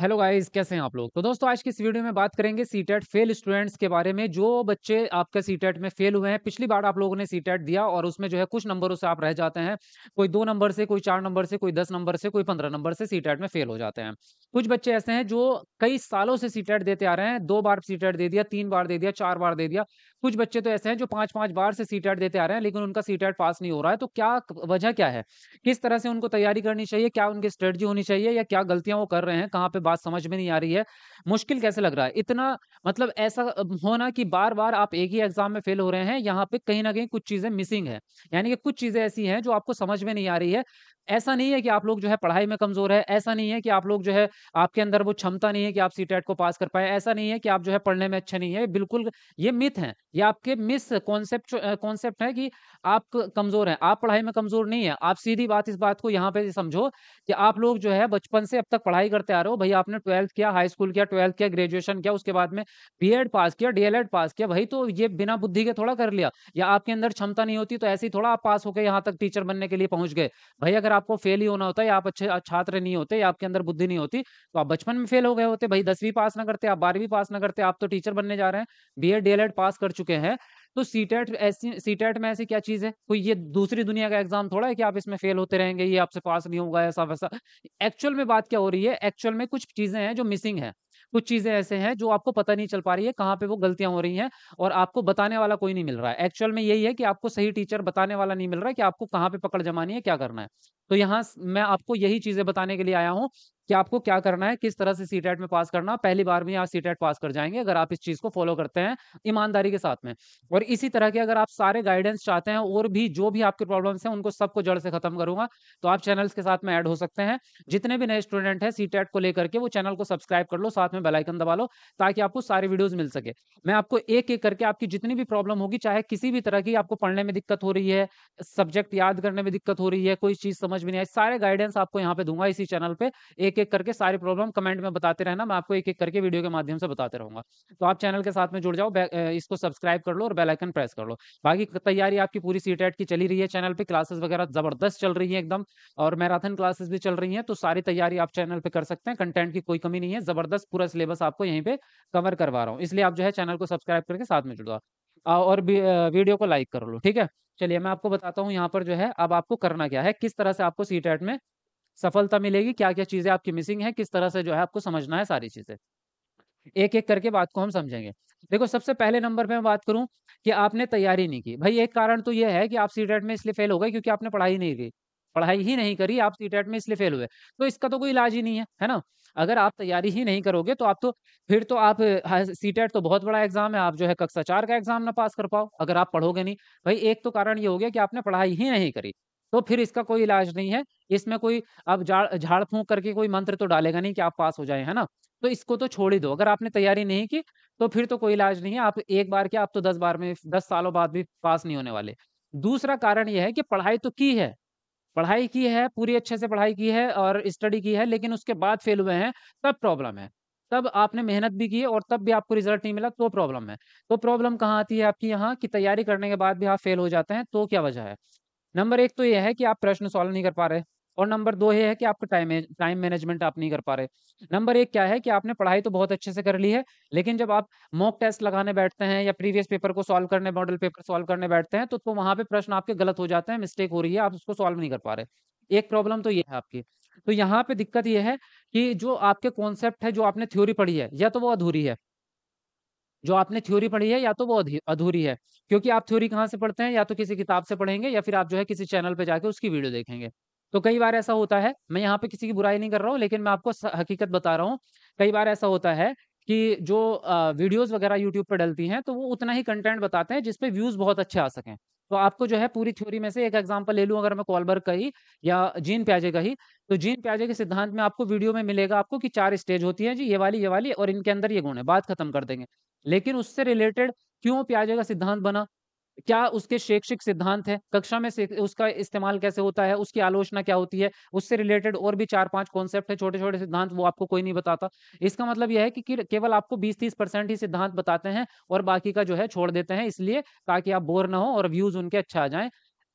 Hello guys कैसे हैं आप लोग तो दोस्तों आज की इस वीडियो में बात करेंगे सी टेट फेल स्टूडेंट्स के बारे में जो बच्चे आपके सी टेट में फेल हुए हैं पिछली बार आप लोगों ने सी टेट दिया और उसमें जो है कुछ नंबरों से आप रह जाते हैं कोई दो नंबर से कोई चार नंबर से कोई दस नंबर से कोई पंद्रह नंबर से सी टेट में फेल हो जाते हैं कुछ बच्चे ऐसे हैं जो कई सालों से सी टेट देते आ रहे हैं दो बार सी दे दिया तीन बार दे दिया चार बार दे दिया कुछ बच्चे तो ऐसे हैं जो पांच पांच बार से सी टेट देते आ रहे हैं लेकिन उनका सी टेट पास नहीं हो रहा है तो क्या वजह क्या है किस तरह से उनको तैयारी करनी चाहिए क्या उनकी स्ट्रेटजी होनी चाहिए या क्या गलतियां वो कर रहे हैं कहाँ पे बात समझ में नहीं आ रही है मुश्किल कैसे लग रहा है इतना मतलब ऐसा होना कि बार बार आप एक ही एग्जाम में फेल हो रहे हैं यहाँ पे कहीं ना कहीं कुछ चीजें मिसिंग है यानी कि कुछ चीजें ऐसी हैं जो आपको समझ में नहीं आ रही है ऐसा नहीं है कि आप लोग जो है पढ़ाई में कमजोर है ऐसा नहीं है कि आप लोग जो है आपके अंदर वो क्षमता नहीं है कि आप सी को पास कर पाए ऐसा नहीं है कि आप जो है पढ़ने में अच्छे नहीं है बिल्कुल ये मिथ है ये आपके मिस कॉन्सेप्ट कॉन्सेप्ट है कि आप कमजोर हैं आप पढ़ाई में कमजोर नहीं है आप सीधी बात इस बात को यहाँ पे समझो कि आप लोग जो है बचपन से अब तक पढ़ाई करते आ रहे हो भाई आपने ट्वेल्थ किया हाई स्कूल किया ट्वेल्थ किया ग्रेजुएशन किया उसके बाद में बीएड पास किया डीएलएड पास किया भाई तो ये बिना बुद्धि के थोड़ा कर लिया या आपके अंदर क्षमता नहीं होती तो ऐसे ही थोड़ा आप पास होकर यहाँ तक टीचर बनने के लिए पहुंच गए भाई अगर आपको फेल ही होना होता या आप अच्छे छात्र नहीं होते या आपके अंदर बुद्धि नहीं होती तो आप बचपन में फेल हो गए होते भाई दसवीं पास ना करते आप बारहवीं पास ना करते आप तो टीचर बनने जा रहे हैं बी एड पास कर चुके हैं तो सी टेट ऐसी में ऐसी क्या चीज़ है कोई ये दूसरी दुनिया का एग्जाम थोड़ा है कि आप इसमें फेल होते रहेंगे ये आपसे पास नहीं होगा ऐसा वैसा एक्चुअल में बात क्या हो रही है एक्चुअल में कुछ चीज़ें हैं जो मिसिंग है कुछ चीज़ें ऐसे हैं जो आपको पता नहीं चल पा रही है कहाँ पे वो गलतियां हो रही हैं और आपको बताने वाला कोई नहीं मिल रहा है एक्चुअल में यही है कि आपको सही टीचर बताने वाला नहीं मिल रहा है कि आपको कहाँ पे पकड़ जमानी है क्या करना है तो यहाँ मैं आपको यही चीज़ें बताने के लिए आया हूँ कि आपको क्या करना है किस तरह से सी में पास करना पहली बार में आप सी पास कर जाएंगे अगर आप इस चीज को फॉलो करते हैं ईमानदारी के साथ में और इसी तरह के अगर आप सारे गाइडेंस चाहते हैं और भी जो भी आपके प्रॉब्लम्स हैं उनको सबको जड़ से खत्म करूंगा तो आप चैनल्स के साथ में ऐड हो सकते हैं जितने भी नए स्टूडेंट हैं सी को लेकर के वो चैनल को सब्सक्राइब कर लो साथ में बेलाइकन दबा लो ताकि आपको सारे वीडियोज मिल सके मैं आपको एक एक करके आपकी जितनी भी प्रॉब्लम होगी चाहे किसी भी तरह की आपको पढ़ने में दिक्कत हो रही है सब्जेक्ट याद करने में दिक्कत हो रही है कोई चीज समझ में नहीं आई सारे गाइडेंस आपको यहाँ पे दूंगा इसी चैनल पर एक एक करके सारे प्रॉब्लम कमेंट में बताते रहना मैं आपको एक एक करके वीडियो के माध्यम से बताते रहूंगा तो आप चैनल के साथ में जुड़ जाओ इसको सब्सक्राइब कर लो और बेलाइकन प्रेस कर लो बाकी तैयारी आपकी पूरी सी की चली रही है चैनल पर क्लासेस वगैरह जबरदस्त चल रही है एकदम और मैराथन क्लासेस भी चल रही है तो सारी तैयारी आप चैनल पर कर सकते हैं कंटेंट की कोई कमी नहीं है जबरदस्त पूरा सिलेबस आपको यहीं पर कवर करवा रहा हूँ इसलिए आप जो है चैनल को सब्सक्राइब करके साथ में जुड़वा और वीडियो को लाइक कर लो ठीक है चलिए मैं आपको बताता हूँ यहाँ पर जो है अब आपको करना क्या है किस तरह से आपको सी में सफलता मिलेगी क्या क्या चीजें आपकी मिसिंग है किस तरह से जो है आपको समझना है सारी चीजें एक एक करके बात को हम समझेंगे देखो सबसे पहले नंबर पे मैं बात करूं कि आपने तैयारी नहीं की भाई एक कारण तो यह है कि आप सीटेट में इसलिए फेल हो गए क्योंकि आपने पढ़ाई नहीं की पढ़ाई ही नहीं करी आप सीटेट में इसलिए फेल हुए तो इसका तो कोई इलाज ही नहीं है है ना अगर आप तैयारी ही नहीं करोगे तो आप तो फिर तो आप सीटेट हाँ, तो बहुत बड़ा एग्जाम है आप जो है कक्षा चार का एग्जाम ना पास कर पाओ अगर आप पढ़ोगे नहीं भाई एक तो कारण ये हो गया कि आपने पढ़ाई ही नहीं करी तो फिर इसका कोई इलाज नहीं है इसमें कोई अब झाड़ फूंक करके कोई मंत्र तो डालेगा नहीं कि आप पास हो जाए है ना तो इसको तो छोड़ ही दो अगर आपने तैयारी नहीं की तो फिर तो कोई इलाज नहीं है आप एक बार के आप तो दस बार में दस सालों बाद भी पास नहीं होने वाले दूसरा कारण यह है कि पढ़ाई तो की है पढ़ाई की है पूरी अच्छे से पढ़ाई की है और स्टडी की है लेकिन उसके बाद फेल हुए हैं तब प्रॉब्लम है तब आपने मेहनत भी की है और तब भी आपको रिजल्ट नहीं मिला तो प्रॉब्लम है तो प्रॉब्लम कहाँ आती है आपकी यहाँ की तैयारी करने के बाद भी आप फेल हो जाते हैं तो क्या वजह है नंबर एक तो ये है कि आप प्रश्न सॉल्व नहीं कर पा रहे और नंबर दो ये है कि आपका टाइम टाइम मैनेजमेंट आप नहीं कर पा रहे नंबर एक क्या है कि आपने पढ़ाई तो बहुत अच्छे से कर ली है लेकिन जब आप मॉक टेस्ट लगाने बैठते हैं या प्रीवियस पेपर को सॉल्व करने मॉडल पेपर सॉल्व करने बैठते हैं तो, तो वहां पे प्रश्न आपके गलत हो जाते हैं मिस्टेक हो रही है आप उसको सॉल्व नहीं कर पा रहे एक प्रॉब्लम तो ये है आपकी तो यहाँ पे दिक्कत ये है कि जो आपके कॉन्सेप्ट है जो आपने थ्योरी पढ़ी है या तो वो अधूरी है जो आपने थ्योरी पढ़ी है या तो वो अधूरी है क्योंकि आप थ्योरी कहाँ से पढ़ते हैं या तो किसी किताब से पढ़ेंगे या फिर आप जो है किसी चैनल पर जाकर उसकी वीडियो देखेंगे तो कई बार ऐसा होता है मैं यहाँ पे किसी की बुराई नहीं कर रहा हूँ लेकिन मैं आपको हकीकत बता रहा हूँ कई बार ऐसा होता है कि जो वीडियोस वगैरह यूट्यूब पर डलती हैं तो वो उतना ही कंटेंट बताते हैं जिसपे व्यूज बहुत अच्छे आ सकें तो आपको जो है पूरी थ्योरी में से एक एग्जांपल ले लूँ अगर मैं कॉलबर्ग का ही या जीन प्याजे का ही तो जीन प्याजे के सिद्धांत में आपको वीडियो में मिलेगा आपको कि चार स्टेज होती है जी ये वाली ये वाली और इनके अंदर ये गुण है बात खत्म कर देंगे लेकिन उससे रिलेटेड क्यों प्याजे का सिद्धांत बना क्या उसके शैक्षिक सिद्धांत है कक्षा में उसका इस्तेमाल कैसे होता है उसकी आलोचना क्या होती है उससे रिलेटेड और भी चार पांच कॉन्सेप्ट है छोटे छोटे सिद्धांत वो आपको कोई नहीं बताता इसका मतलब यह है कि केवल आपको 20-30 परसेंट ही सिद्धांत बताते हैं और बाकी का जो है छोड़ देते हैं इसलिए ताकि आप बोर ना हो और व्यूज उनके अच्छा आ जाए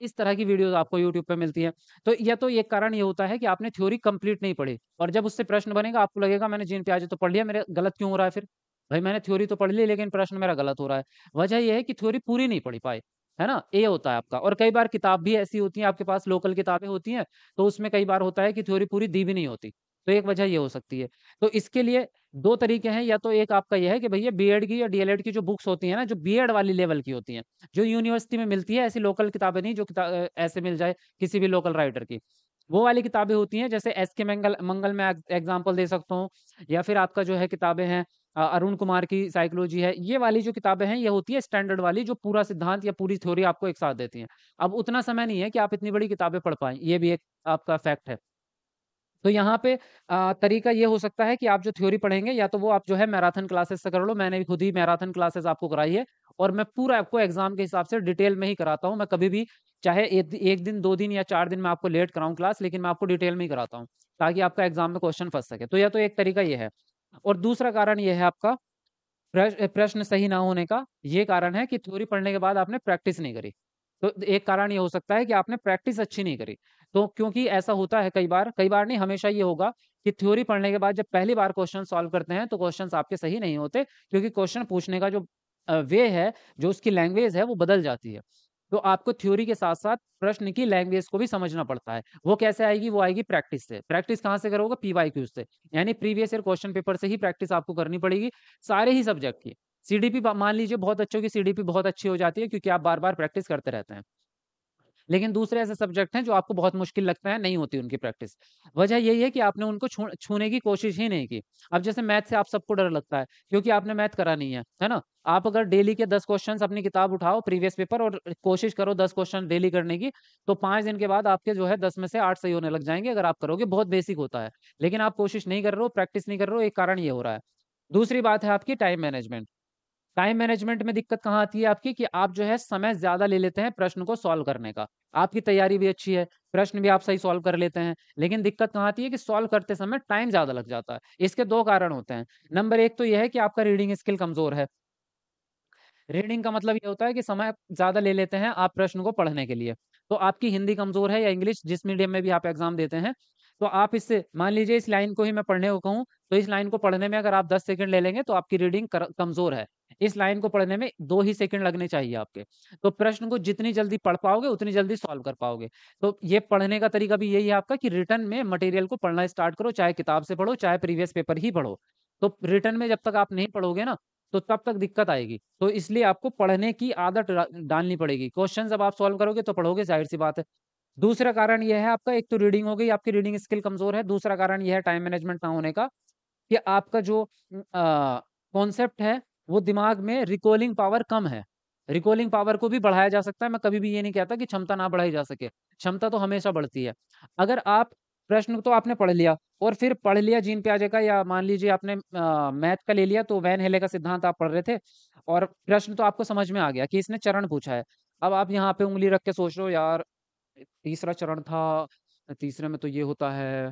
इस तरह की वीडियोस आपको यूट्यूब पे मिलती है तो यह तो एक कारण ये होता है कि आपने थ्योरी कंप्लीट नहीं पढ़ी और जब उससे प्रश्न बनेगा आपको लगेगा मैंने जीन प्याजे तो पढ़ लिया मेरे गलत क्यों हो रहा है फिर भाई मैंने थ्योरी तो पढ़ ली लेकिन प्रश्न मेरा गलत हो रहा है वजह यह है कि थ्योरी पूरी नहीं पढ़ी पाए है ना ये होता है आपका और कई बार किताब भी ऐसी होती है आपके पास लोकल किताबें होती हैं तो उसमें कई बार होता है कि थ्योरी पूरी दी भी नहीं होती तो एक वजह ये हो सकती है तो इसके लिए दो तरीके हैं या तो एक आपका यह है कि भैया बी की या डीएलएड की जो बुक्स होती है ना जो बी वाली लेवल की होती हैं जो यूनिवर्सिटी में मिलती है ऐसी लोकल किताबें नहीं जो किताब ऐसे मिल जाए किसी भी लोकल राइटर की वो वाली किताबें होती हैं जैसे एस के मंगल मंगल में एग्जाम्पल दे सकता हूँ या फिर आपका जो है किताबें हैं अरुण कुमार की साइकोलॉजी है ये वाली जो किताबें हैं ये होती है स्टैंडर्ड वाली जो पूरा सिद्धांत या पूरी थ्योरी आपको एक साथ देती हैं अब उतना समय नहीं है कि आप इतनी बड़ी किताबें पढ़ पाएं ये भी एक आपका फैक्ट है तो यहाँ पे तरीका ये हो सकता है कि आप जो थ्योरी पढ़ेंगे या तो वो आप जो है मैराथन क्लासेस से कर लो मैंने खुद ही मैराथन क्लासेस आपको कराई है और मैं पूरा आपको एग्जाम के हिसाब से डिटेल में ही कराता हूँ मैं कभी भी चाहे एक, दिन दो दिन या चार दिन मैं आपको लेट कराऊँ क्लास लेकिन मैं आपको डिटेल में ही कराता हूँ ताकि आपका एग्जाम में क्वेश्चन फंस सके तो या तो एक तरीका ये है और दूसरा कारण यह है आपका प्रश्न सही ना होने का ये कारण है कि थ्योरी पढ़ने के बाद आपने प्रैक्टिस नहीं करी तो एक कारण ये हो सकता है कि आपने प्रैक्टिस अच्छी नहीं करी तो क्योंकि ऐसा होता है कई बार कई बार नहीं हमेशा ये होगा कि थ्योरी पढ़ने के बाद जब पहली बार क्वेश्चन सॉल्व करते हैं तो क्वेश्चन आपके सही नहीं होते क्योंकि क्वेश्चन पूछने का जो वे है जो उसकी लैंग्वेज है वो बदल जाती है तो आपको थ्योरी के साथ साथ प्रश्न की लैंग्वेज को भी समझना पड़ता है वो कैसे आएगी वो आएगी प्रैक्टिस से प्रैक्टिस कहाँ से करोगे पीवाई से यानी प्रीवियस ईयर क्वेश्चन पेपर से ही प्रैक्टिस आपको करनी पड़ेगी सारे ही सब्जेक्ट की सीडीपी मान लीजिए बहुत अच्छी की सीडीपी बहुत अच्छी हो जाती है क्योंकि आप बार बार प्रैक्टिस करते रहते हैं लेकिन दूसरे ऐसे सब्जेक्ट हैं जो आपको बहुत मुश्किल लगता है नहीं होती उनकी प्रैक्टिस वजह यही है कि आपने उनको छूने की कोशिश ही नहीं की अब जैसे मैथ से आप सबको डर लगता है क्योंकि आपने मैथ करा नहीं है है ना आप अगर डेली के दस क्वेश्चन अपनी किताब उठाओ प्रीवियस पेपर और कोशिश करो दस क्वेश्चन डेली करने की तो पांच दिन के बाद आपके जो है दस में से आठ सही होने लग जाएंगे अगर आप करोगे बहुत बेसिक होता है लेकिन आप कोशिश नहीं कर रहे हो प्रैक्टिस नहीं कर रहे हो एक कारण ये हो रहा है दूसरी बात है आपकी टाइम मैनेजमेंट टाइम मैनेजमेंट में दिक्कत कहाँ आती है आपकी कि आप जो है समय ज्यादा ले लेते हैं प्रश्न को सॉल्व करने का आपकी तैयारी भी अच्छी है प्रश्न भी आप सही सॉल्व कर लेते हैं लेकिन दिक्कत कहाँ आती है कि सॉल्व करते समय टाइम ज्यादा लग जाता है इसके दो कारण होते हैं नंबर एक तो यह है कि आपका रीडिंग स्किल कमजोर है रीडिंग का मतलब ये होता है कि समय ज्यादा ले लेते हैं आप प्रश्न को पढ़ने के लिए तो आपकी हिंदी कमजोर है या इंग्लिश जिस मीडियम में भी आप एग्जाम देते हैं तो आप इससे मान लीजिए इस लाइन को ही मैं पढ़ने को कहूँ तो इस लाइन को पढ़ने में अगर आप दस सेकंड ले लेंगे तो आपकी रीडिंग कमजोर है इस लाइन को पढ़ने में दो ही सेकंड लगने चाहिए आपके तो प्रश्न को जितनी जल्दी पढ़ पाओगे उतनी जल्दी सॉल्व कर पाओगे तो ये पढ़ने का तरीका भी यही है आपका कि रिटर्न में मटेरियल को पढ़ना स्टार्ट करो चाहे किताब से पढ़ो चाहे प्रीवियस पेपर ही पढ़ो तो रिटर्न में जब तक आप नहीं पढ़ोगे ना तो तब तक दिक्कत आएगी तो इसलिए आपको पढ़ने की आदत डालनी पड़ेगी क्वेश्चन जब आप सॉल्व करोगे तो पढ़ोगे जाहिर सी बात है दूसरा कारण यह है आपका एक तो रीडिंग हो गई आपकी रीडिंग स्किल कमजोर है दूसरा कारण यह है टाइम मैनेजमेंट ना होने का कि आपका जो कॉन्सेप्ट है वो दिमाग में रिकॉलिंग पावर कम है रिकॉलिंग पावर को भी बढ़ाया जा सकता है मैं कभी भी ये नहीं कहता कि क्षमता ना बढ़ाई जा सके क्षमता तो हमेशा बढ़ती है अगर आप प्रश्न तो आपने पढ़ लिया और फिर पढ़ लिया जीन प्याजे का या मान लीजिए आपने मैथ का ले लिया तो वैन हेले का सिद्धांत आप पढ़ रहे थे और प्रश्न तो आपको समझ में आ गया कि इसने चरण पूछा है अब आप यहाँ पे उंगली रख के सोच रहे हो यार तीसरा चरण था तीसरे में तो ये होता है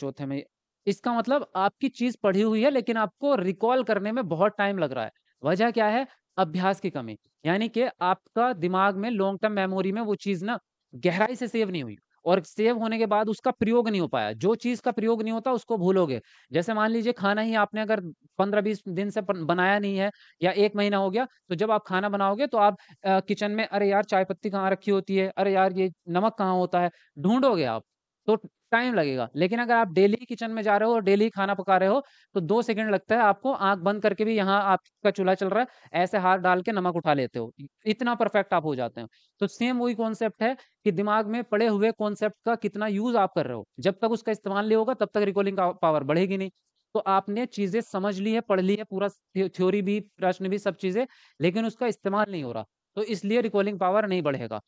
चौथे में इसका मतलब आपकी चीज पढ़ी हुई है लेकिन आपको रिकॉल करने में बहुत टाइम लग रहा है वजह क्या है अभ्यास की कमी यानी कि आपका दिमाग में लॉन्ग टर्म मेमोरी में वो चीज ना गहराई से सेव नहीं हुई और सेव होने के बाद उसका प्रयोग नहीं हो पाया जो चीज का प्रयोग नहीं होता उसको भूलोगे जैसे मान लीजिए खाना ही आपने अगर पंद्रह बीस दिन से बनाया नहीं है या एक महीना हो गया तो जब आप खाना बनाओगे तो आप किचन में अरे यार चाय पत्ती कहाँ रखी होती है अरे यार ये नमक कहाँ होता है ढूंढोगे आप तो टाइम लगेगा लेकिन अगर आप डेली किचन में जा रहे हो और डेली खाना पका रहे हो तो दो सेकंड लगता है आपको आंख बंद करके भी यहाँ आपका चूल्हा चल रहा है ऐसे हाथ डाल के नमक उठा लेते हो इतना परफेक्ट आप हो जाते हो तो सेम वही कॉन्सेप्ट है कि दिमाग में पड़े हुए कॉन्सेप्ट का कितना यूज आप कर रहे हो जब तक उसका इस्तेमाल नहीं होगा तब तक रिकॉलिंग पावर बढ़ेगी नहीं तो आपने चीजें समझ ली है पढ़ ली है पूरा थ्योरी भी प्रश्न भी सब चीजें लेकिन उसका इस्तेमाल नहीं हो रहा तो इसलिए रिकॉलिंग पावर नहीं बढ़ेगा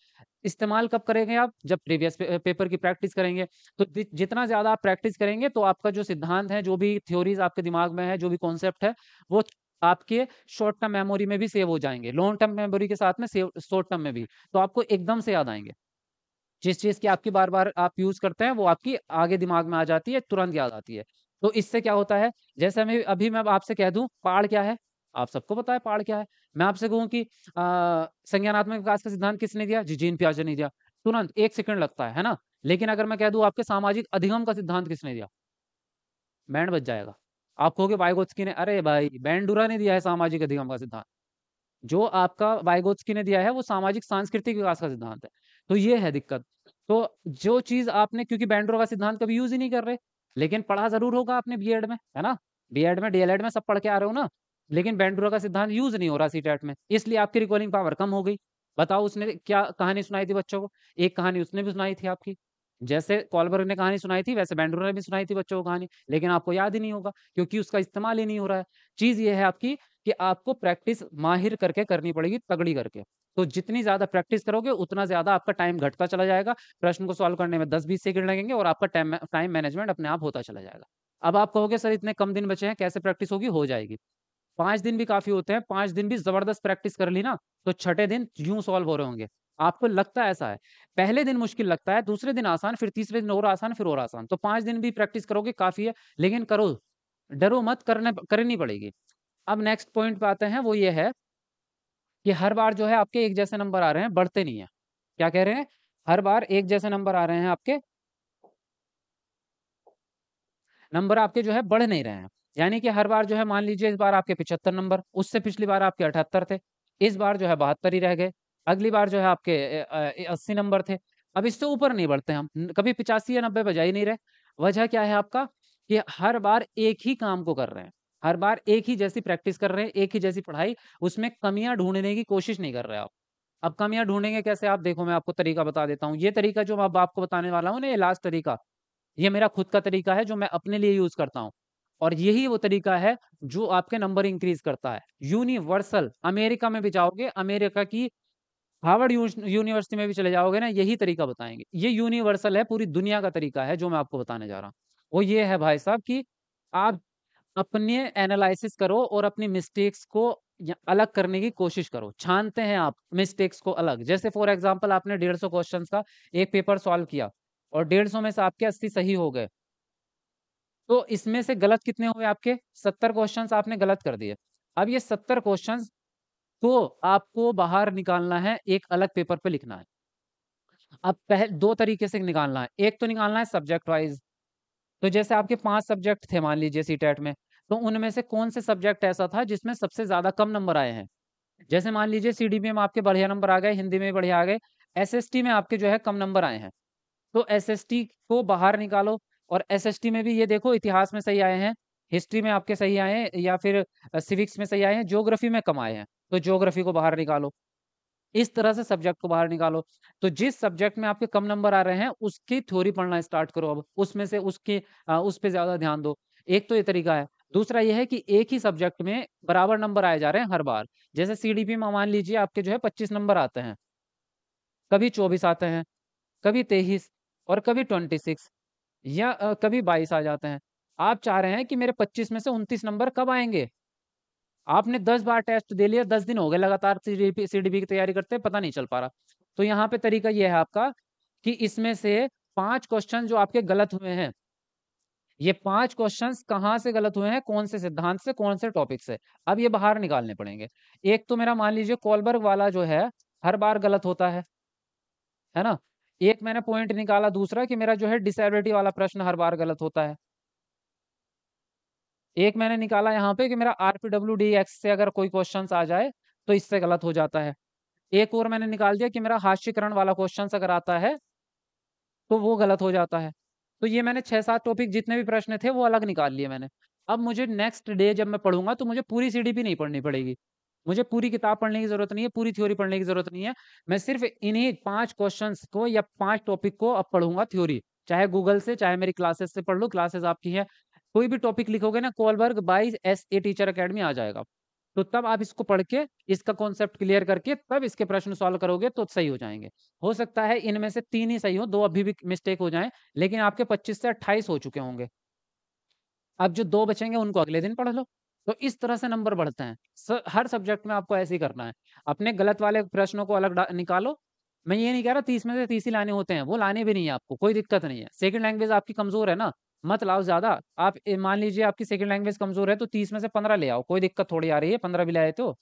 इस्तेमाल कब करेंगे आप जब प्रीवियस पे, पेपर की प्रैक्टिस करेंगे तो जितना ज्यादा आप प्रैक्टिस करेंगे तो आपका जो सिद्धांत है जो भी थ्योरीज आपके दिमाग में है जो भी कॉन्सेप्ट है वो आपके शॉर्ट टर्म मेमोरी में भी सेव हो जाएंगे लॉन्ग टर्म मेमोरी के साथ में सेव शॉर्ट टर्म में भी तो आपको एकदम से याद आएंगे जिस चीज की आपकी बार बार आप यूज करते हैं वो आपकी आगे दिमाग में आ जाती है तुरंत याद आती है तो इससे क्या होता है जैसे मैं अभी मैं आपसे कह दूं पहाड़ क्या है आप सबको पता है पहाड़ क्या है मैं आपसे कहूँ कि संज्ञानात्मक विकास का सिद्धांत किसने दिया जी जीन प्याजे ने दिया तुरंत एक सेकंड लगता है है ना लेकिन अगर मैं कह दू आपके सामाजिक अधिगम का सिद्धांत किसने दिया बैंड बच जाएगा आप कहोगे बायगोत्सकी ने अरे भाई बैंडूरा ने दिया है सामाजिक अधिगम का सिद्धांत जो आपका बायगोत्सकी ने दिया है वो सामाजिक सांस्कृतिक विकास का सिद्धांत है तो ये है दिक्कत तो जो चीज आपने क्योंकि बैंडूरा का सिद्धांत कभी यूज ही नहीं कर रहे लेकिन पढ़ा जरूर होगा आपने बी में है ना बी में डीएलएड में सब पढ़ के आ रहे हो ना लेकिन बैंडूरा का सिद्धांत यूज नहीं हो रहा सी में इसलिए आपकी रिकॉलिंग पावर कम हो गई बताओ उसने क्या कहानी सुनाई थी बच्चों को एक कहानी उसने भी सुनाई थी आपकी जैसे कॉलबर्ग ने कहानी सुनाई थी वैसे बैंड्रो ने भी सुनाई थी बच्चों को कहानी लेकिन आपको याद ही नहीं होगा क्योंकि उसका इस्तेमाल ही नहीं हो रहा है चीज ये है आपकी कि आपको प्रैक्टिस माहिर करके करनी पड़ेगी तगड़ी करके तो जितनी ज्यादा प्रैक्टिस करोगे उतना ज्यादा आपका टाइम घटता चला जाएगा प्रश्न को सॉल्व करने में दस बीस सेकंड लगेंगे और आपका टाइम टाइम मैनेजमेंट अपने आप होता चला जाएगा अब आप कहोगे सर इतने कम दिन बचे हैं कैसे प्रैक्टिस होगी हो जाएगी पांच दिन भी काफी होते हैं पांच दिन भी जबरदस्त प्रैक्टिस कर ली ना तो छठे दिन यूं सॉल्व हो रहे होंगे आपको लगता है ऐसा है पहले दिन मुश्किल लगता है दूसरे दिन आसान फिर तीसरे दिन और आसान फिर और आसान तो पांच दिन भी प्रैक्टिस करोगे काफी है लेकिन करो डरो मत करने करनी पड़ेगी अब नेक्स्ट पॉइंट पे आते हैं वो ये है कि हर बार जो है आपके एक जैसे नंबर आ रहे हैं बढ़ते नहीं है क्या कह रहे हैं हर बार एक जैसे नंबर आ रहे हैं आपके नंबर आपके जो है बढ़ नहीं रहे हैं यानी कि हर बार जो है मान लीजिए इस बार आपके पिछहत्तर नंबर उससे पिछली बार आपके अठहत्तर थे इस बार जो है बहत्तर ही रह गए अगली बार जो है आपके अस्सी नंबर थे अब इससे ऊपर नहीं बढ़ते हम कभी पिचासी या नब्बे बजा ही नहीं रहे वजह क्या है आपका कि हर बार एक ही काम को कर रहे हैं हर बार एक ही जैसी प्रैक्टिस कर रहे हैं एक ही जैसी पढ़ाई उसमें कमियां ढूंढने की कोशिश नहीं कर रहे आप अब कमियां ढूंढेंगे कैसे आप देखो मैं आपको तरीका बता देता हूँ ये तरीका जो मैं आपको बताने वाला हूँ ना ये लास्ट तरीका ये मेरा खुद का तरीका है जो मैं अपने लिए यूज करता हूँ और यही वो तरीका है जो आपके नंबर इंक्रीज करता है यूनिवर्सल अमेरिका में भी जाओगे अमेरिका की हार्वर्ड यूनिवर्सिटी में भी चले जाओगे ना यही तरीका बताएंगे ये यूनिवर्सल है पूरी दुनिया का तरीका है जो मैं आपको बताने जा रहा हूँ वो ये है भाई साहब कि आप अपने एनालिसिस करो और अपनी मिस्टेक्स को अलग करने की कोशिश करो छानते हैं आप मिस्टेक्स को अलग जैसे फॉर एग्जाम्पल आपने डेढ़ सौ क्वेश्चन का एक पेपर सॉल्व किया और डेढ़ सौ में से आपके अस्सी सही हो गए तो इसमें से गलत कितने हुए आपके सत्तर क्वेश्चन आपने गलत कर दिए अब ये सत्तर क्वेश्चन तो आपको बाहर निकालना है एक अलग पेपर पे लिखना है अब पहले दो तरीके से निकालना है एक तो निकालना है सब्जेक्ट वाइज तो जैसे आपके पांच सब्जेक्ट थे मान लीजिए सी टेट e में तो उनमें से कौन से सब्जेक्ट ऐसा था जिसमें सबसे ज्यादा कम नंबर आए हैं जैसे मान लीजिए सीडीपी में आपके बढ़िया नंबर आ गए हिंदी में बढ़िया आ गए एस में आपके जो है कम नंबर आए हैं तो एस को बाहर निकालो और एसएसटी में भी ये देखो इतिहास में सही आए हैं हिस्ट्री में आपके सही आए हैं या फिर सिविक्स में सही आए हैं ज्योग्राफी में कम आए हैं तो ज्योग्राफी को बाहर निकालो इस तरह से सब्जेक्ट को बाहर निकालो तो जिस सब्जेक्ट में आपके कम नंबर आ रहे हैं उसकी थ्योरी पढ़ना स्टार्ट करो अब उसमें से उसकी उस पर ज्यादा ध्यान दो एक तो ये तरीका है दूसरा यह है कि एक ही सब्जेक्ट में बराबर नंबर आए जा रहे हैं हर बार जैसे सीडीपी में मान लीजिए आपके जो है पच्चीस नंबर आते हैं कभी चौबीस आते हैं कभी तेईस और कभी ट्वेंटी सिक्स या कभी बाईस आ जाते हैं। आप चाह रहे हैं कि मेरे पच्चीस में से उनतीस नंबर कब आएंगे आपने दस बार टेस्ट दे लिया, दस दिन हो गए लगातार सी डी की तैयारी करते पता नहीं चल पा रहा। तो यहाँ पे तरीका यह है आपका कि इसमें से पांच क्वेश्चन जो आपके गलत हुए हैं, ये पांच क्वेश्चन कहाँ से गलत हुए हैं, कौन-से सिद्धांत से, कौन-से टॉपिक से? अब ये बाहर निकालने पड़ेंगे। एक तो मेरा मान लीजिए कॉलबर्ग वाला जो है, हर बार गलत होता है। है ना? एक मैंने पॉइंट निकाला दूसरा कि मेरा जो है डिसेबिलिटी वाला प्रश्न हर बार गलत होता है एक मैंने निकाला यहाँ पे कि मेरा आरपीडब्ल्यू डी एक्स से अगर कोई क्वेश्चन आ जाए तो इससे गलत हो जाता है एक और मैंने निकाल दिया कि मेरा हास्यकरण वाला क्वेश्चन अगर आता है तो वो गलत हो जाता है तो ये मैंने छह सात टॉपिक जितने भी प्रश्न थे वो अलग निकाल लिए मैंने अब मुझे नेक्स्ट डे जब मैं पढ़ूंगा तो मुझे पूरी सीढ़ी भी नहीं पढ़नी पड़ेगी मुझे पूरी किताब पढ़ने की जरूरत नहीं है पूरी थ्योरी पढ़ने की जरूरत नहीं है मैं सिर्फ इन्हीं पांच क्वेश्चन को या पांच टॉपिक को अब पढ़ूंगा थ्योरी चाहे गूगल से चाहे मेरी क्लासेस से पढ़ लो क्लासेस आपकी है कोई भी टॉपिक लिखोगे ना Kohlberg by S A teacher academy आ जाएगा तो तब आप इसको पढ़ के इसका कॉन्सेप्ट क्लियर करके तब इसके प्रश्न सॉल्व करोगे तो सही हो जाएंगे हो सकता है इनमें से तीन ही सही हो दो अभी भी मिस्टेक हो जाए लेकिन आपके पच्चीस से अट्ठाईस हो चुके होंगे अब जो दो बचेंगे उनको अगले दिन पढ़ लो तो इस तरह से नंबर बढ़ते हैं हर सब्जेक्ट में आपको ऐसे ही करना है अपने गलत वाले प्रश्नों को अलग निकालो मैं ये नहीं कह रहा तीस में से तीस ही लाने होते हैं वो लाने भी नहीं है आपको कोई दिक्कत नहीं है सेकंड लैंग्वेज आपकी कमजोर है ना मत लाओ ज्यादा आप मान लीजिए आपकी सेकंड लैंग्वेज कमजोर है तो तीस में से पंद्रह ले आओ कोई दिक्कत थोड़ी आ रही है पंद्रह भी लाए तो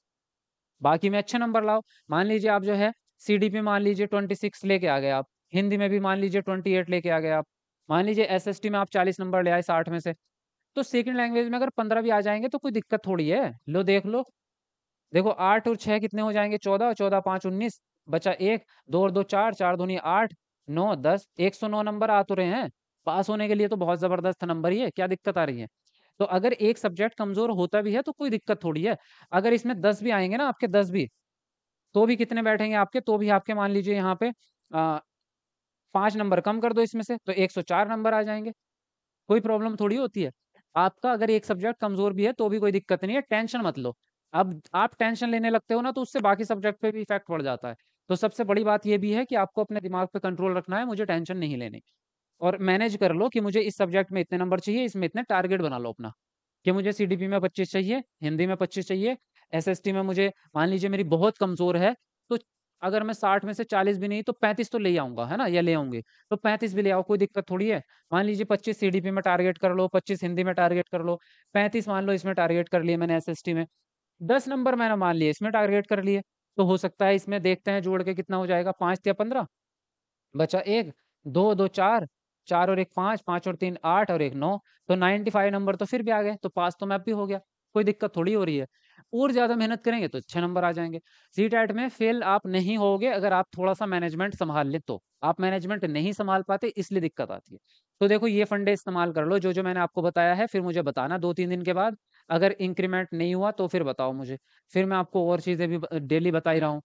बाकी में अच्छे नंबर लाओ मान लीजिए आप जो है सी में मान लीजिए ट्वेंटी सिक्स लेके आ गए आप हिंदी में भी मान लीजिए ट्वेंटी एट लेके आ गए आप मान लीजिए एस में आप चालीस नंबर ले आए साठ में से तो सेकेंड लैंग्वेज में अगर पंद्रह भी आ जाएंगे तो कोई दिक्कत थोड़ी है लो देख लो देखो आठ और छः कितने हो जाएंगे चौदह चौदह पाँच उन्नीस बचा एक दो और दो चार चार दूनी आठ नौ दस एक सौ नौ नंबर आ तो रहे हैं पास होने के लिए तो बहुत ज़बरदस्त नंबर ही है क्या दिक्कत आ रही है तो अगर एक सब्जेक्ट कमज़ोर होता भी है तो कोई दिक्कत थोड़ी है अगर इसमें दस भी आएंगे ना आपके दस भी तो भी कितने बैठेंगे आपके तो भी आपके मान लीजिए यहाँ पे पांच पाँच नंबर कम कर दो इसमें से तो एक सौ चार नंबर आ जाएंगे कोई प्रॉब्लम थोड़ी होती है आपका अगर एक सब्जेक्ट कमजोर भी है तो भी कोई दिक्कत नहीं है टेंशन मत लो अब आप टेंशन लेने लगते हो ना तो उससे बाकी सब्जेक्ट पे भी इफेक्ट पड़ जाता है तो सबसे बड़ी बात यह भी है कि आपको अपने दिमाग पे कंट्रोल रखना है मुझे टेंशन नहीं लेने और मैनेज कर लो कि मुझे इस सब्जेक्ट में इतने नंबर चाहिए इसमें इतने टारगेट बना लो अपना कि मुझे सी में पच्चीस चाहिए हिंदी में पच्चीस चाहिए एस में मुझे मान लीजिए मेरी बहुत कमजोर है अगर मैं साठ में से चालीस भी नहीं तो पैंतीस तो ले आऊंगा है ना या ले आऊंगे तो पैंतीस भी ले आओ कोई दिक्कत थोड़ी है मान लीजिए पच्चीस सी में टारगेट कर लो पच्चीस हिंदी में टारगेट कर लो पैंतीस मान लो इसमें टारगेट कर लिए मैंने एस में दस नंबर मैंने मान लिए इसमें टारगेट कर लिए तो हो सकता है इसमें देखते हैं जोड़ के कितना हो जाएगा पांच या पंद्रह बचा एक दो दो चार चार और एक पांच पांच और तीन आठ और एक नौ तो नाइनटी फाइव नंबर तो फिर भी आ गए तो पास तो मैप भी हो गया कोई दिक्कत थोड़ी हो रही है और ज़्यादा मेहनत करेंगे तो अच्छे नंबर आ जाएंगे सी टैट में फेल आप नहीं होगे अगर आप थोड़ा सा मैनेजमेंट संभाल ले तो आप मैनेजमेंट नहीं संभाल पाते इसलिए दिक्कत आती है तो देखो ये फंडे इस्तेमाल कर लो जो जो मैंने आपको बताया है फिर मुझे बताना दो तीन दिन के बाद अगर इंक्रीमेंट नहीं हुआ तो फिर बताओ मुझे फिर मैं आपको और चीज़ें भी डेली बता ही रहा हूँ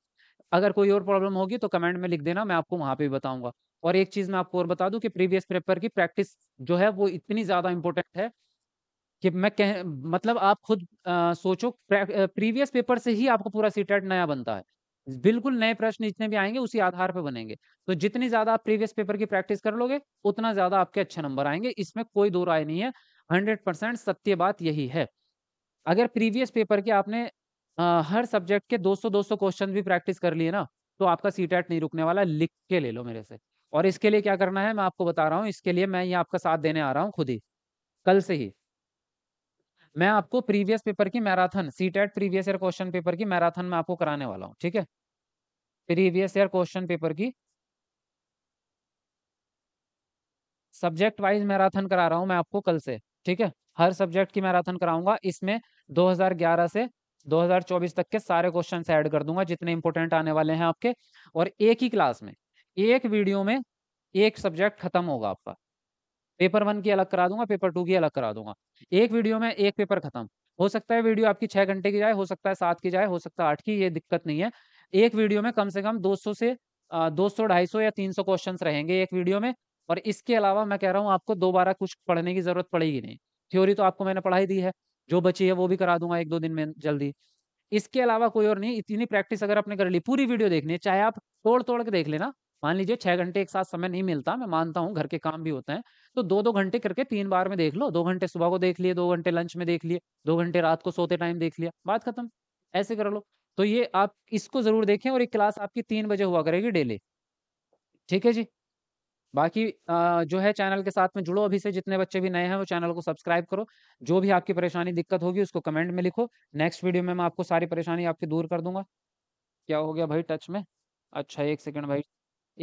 अगर कोई और प्रॉब्लम होगी तो कमेंट में लिख देना मैं आपको वहाँ पर भी बताऊंगा और एक चीज़ मैं आपको और बता दूं कि प्रीवियस पेपर की प्रैक्टिस जो है वो इतनी ज़्यादा इंपॉर्टेंट है कि मैं कह मतलब आप खुद आ, सोचो प्रीवियस पेपर से ही आपको पूरा सीटेट नया बनता है। बिल्कुल नए प्रश्न जितने भी आएंगे उसी आधार पर बनेंगे। तो जितनी ज़्यादा आप प्रीवियस पेपर की प्रैक्टिस कर लोगे, उतना ज़्यादा आपके अच्छे नंबर आएंगे इसमें कोई दो राय नहीं है, परसेंट सत्य बात यही है। अगर प्रीवियस पेपर के आपने आ, हर सब्जेक्ट के 200-200 क्वेश्चन भी प्रैक्टिस कर लिए ना, तो आपका सीटेट नहीं रुकने वाला, लिख के ले लो मेरे से। और इसके लिए क्या करना है मैं आपको बता रहा हूँ, इसके लिए मैं ये आपका साथ देने आ रहा हूँ खुद ही, कल से ही। मैं आपको प्रीवियस पेपर की marathon CTET previous year question paper की मैराथन में आपको कराने वाला हूँ ठीक है प्रीवियस ईयर क्वेश्चन पेपर की सब्जेक्ट वाइज मैराथन करा रहा हूँ मैं आपको कल से ठीक है हर सब्जेक्ट की मैराथन कराऊंगा इसमें 2011 से 2024 तक के सारे क्वेश्चन ऐड कर दूंगा जितने इंपोर्टेंट आने वाले हैं आपके और एक ही क्लास में एक वीडियो में एक सब्जेक्ट खत्म होगा आपका पेपर वन की अलग करा दूंगा पेपर टू की अलग करा दूंगा एक वीडियो में एक पेपर खत्म हो सकता है वीडियो आपकी छह घंटे की जाए हो सकता है सात की जाए हो सकता है आठ की ये दिक्कत नहीं है एक वीडियो में कम से कम 200 से दो सौ ढाई सौ या तीन सौ क्वेश्चन रहेंगे एक वीडियो में और इसके अलावा मैं कह रहा हूँ आपको दोबारा कुछ पढ़ने की जरूरत पड़ेगी नहीं थ्योरी तो आपको मैंने पढ़ाई दी है जो बची है वो भी करा दूंगा एक दो दिन में जल्दी इसके अलावा कोई और नहीं इतनी प्रैक्टिस अगर आपने कर ली पूरी वीडियो देखनी है चाहे आप तोड़ तोड़ के देख लेना मान लीजिए छह घंटे एक साथ समय नहीं मिलता मैं मानता हूँ घर के काम भी होते हैं तो दो दो घंटे करके तीन बार में देख लो दो घंटे सुबह को देख लिए दो घंटे लंच में देख लिए दो घंटे रात को सोते टाइम देख लिया बात खत्म ऐसे कर लो तो ये आप इसको जरूर देखें और एक क्लास आपकी तीन बजे हुआ करेगी डेली ठीक है जी बाकी जो है चैनल के साथ में जुड़ो अभी से जितने बच्चे भी नए हैं वो चैनल को सब्सक्राइब करो जो भी आपकी परेशानी दिक्कत होगी उसको कमेंट में लिखो नेक्स्ट वीडियो में मैं आपको सारी परेशानी आपकी दूर कर दूंगा क्या हो गया भाई टच में अच्छा एक सेकंड भाई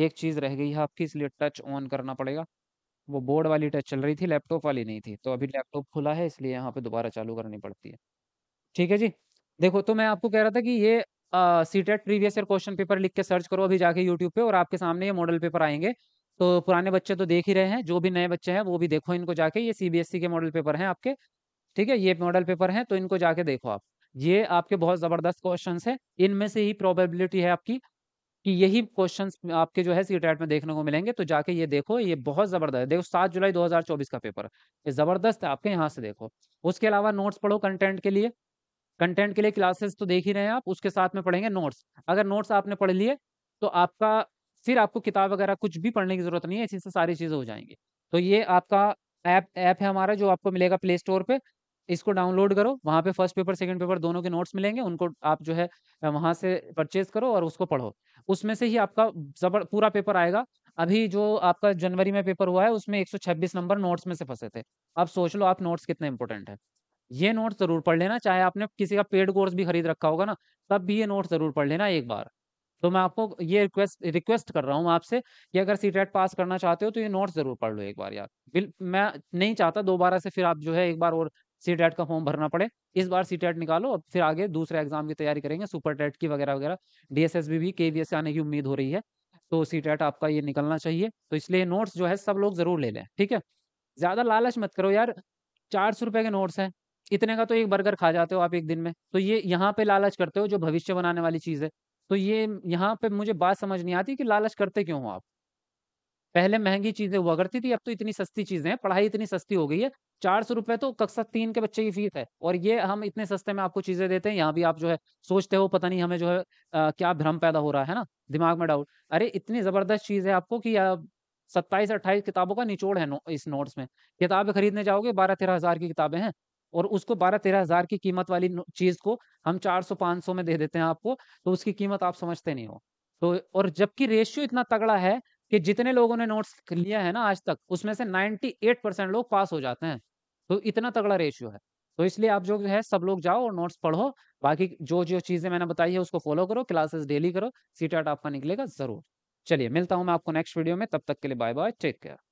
एक चीज़ रह गई है आपकी इसलिए टच ऑन करना पड़ेगा वो बोर्ड वाली टच चल रही थी लैपटॉप वाली नहीं थी तो अभी लैपटॉप खुला है इसलिए यहाँ पे दोबारा चालू करनी पड़ती है ठीक है जी देखो तो मैं आपको कह रहा था कि ये CTET previous year question paper लिख के सर्च करो अभी जाके यूट्यूब पे और आपके सामने ये मॉडल पेपर आएंगे तो पुराने बच्चे तो देख ही रहे हैं जो भी नए बच्चे हैं वो भी देखो इनको जाके ये सीबीएसई e के मॉडल पेपर हैं आपके ठीक है ये मॉडल पेपर हैं तो इनको जाके देखो आप ये आपके बहुत ज़बरदस्त क्वेश्चन है इनमें से ही प्रोबेबिलिटी है आपकी कि यही क्वेश्चंस आपके जो है सीटेट में देखने को मिलेंगे, तो जाके ये देखो, ये बहुत ज़बरदस्त है। देखो सात जुलाई 2024 का पेपर ये ज़बरदस्त है, आपके यहाँ से देखो। उसके अलावा नोट्स पढ़ो कंटेंट के लिए। कंटेंट के लिए क्लासेस तो देख ही रहे हैं आप, उसके साथ में पढ़ेंगे नोट्स। अगर नोट्स आपने पढ़ लिए, तो आपका फिर आपको किताब वगैरह कुछ भी पढ़ने की ज़रूरत नहीं है, इसी से सारी चीज़ें हो जाएंगी तो ये आपका ऐप ऐप है हमारा जो आपको मिलेगा प्ले स्टोर पे। इसको डाउनलोड करो वहाँ पे फर्स्ट पेपर सेकंड पेपर दोनों के नोट्स मिलेंगे उनको आप जो है वहाँ से परचेज करो और उसको पढ़ो उसमें से ही आपका जबर पूरा पेपर आएगा अभी जो आपका जनवरी में पेपर हुआ है उसमें 126 नंबर नोट्स में से फंसे थे अब सोच लो आप नोट्स कितने इंपॉर्टेंट है ये नोट जरूर पढ़ लेना चाहे आपने किसी का पेड कोर्स भी खरीद रखा होगा ना तब भी ये नोट जरूर पढ़ लेना एक बार तो मैं आपको ये रिक्वेस्ट रिक्वेस्ट कर रहा हूँ आपसे कि अगर सी टेट पास करना चाहते हो तो ये नोट्स जरूर पढ़ लो एक बार यार बिल मैं नहीं चाहता दोबारा से फिर आप जो है एक बार और सी टेट का फॉर्म भरना पड़े इस बार सी टेट निकालो और फिर आगे दूसरे एग्जाम की तैयारी करेंगे सुपर टेट की वगैरह वगैरह बी भी के से आने की उम्मीद हो रही है तो सी टेट आपका ये निकलना चाहिए तो इसलिए नोट्स जो है सब लोग जरूर ले लें ठीक है ज्यादा लालच मत करो यार चार सौ रुपए के नोट्स हैं इतने का तो एक बर्गर खा जाते हो आप एक दिन में तो ये यहाँ पे लालच करते हो जो भविष्य बनाने वाली चीज़ है तो ये यहाँ पे मुझे बात समझ नहीं आती कि लालच करते क्यों हो आप पहले महंगी चीजें हुआ करती थी अब तो इतनी सस्ती चीजें हैं पढ़ाई इतनी सस्ती हो गई है चार सौ रुपए तो कक्षा तीन के बच्चे की फीस है और ये हम इतने सस्ते में आपको चीजें देते हैं यहाँ भी आप जो है सोचते हो पता नहीं हमें जो है आ, क्या भ्रम पैदा हो रहा है ना दिमाग में डाउट अरे इतनी जबरदस्त चीज है आपको कि सत्ताईस अट्ठाईस किताबों का निचोड़ है नो, इस नोट्स में किताबें खरीदने जाओगे बारह तेरह हजार की किताबें हैं और उसको बारह तेरह हजार की कीमत वाली चीज को हम चार सौ पांच सौ में दे देते हैं आपको तो उसकी कीमत आप समझते नहीं हो तो और जबकि रेशियो इतना तगड़ा है कि जितने लोगों ने नोट्स लिया है ना आज तक उसमें से 98 परसेंट लोग पास हो जाते हैं तो इतना तगड़ा रेशियो है तो इसलिए आप जो है सब लोग जाओ और नोट्स पढ़ो बाकी जो जो चीजें मैंने बताई है उसको फॉलो करो क्लासेस डेली करो सीटाट आपका निकलेगा जरूर चलिए मिलता हूँ मैं आपको नेक्स्ट वीडियो में तब तक के लिए बाय बाय टेक केयर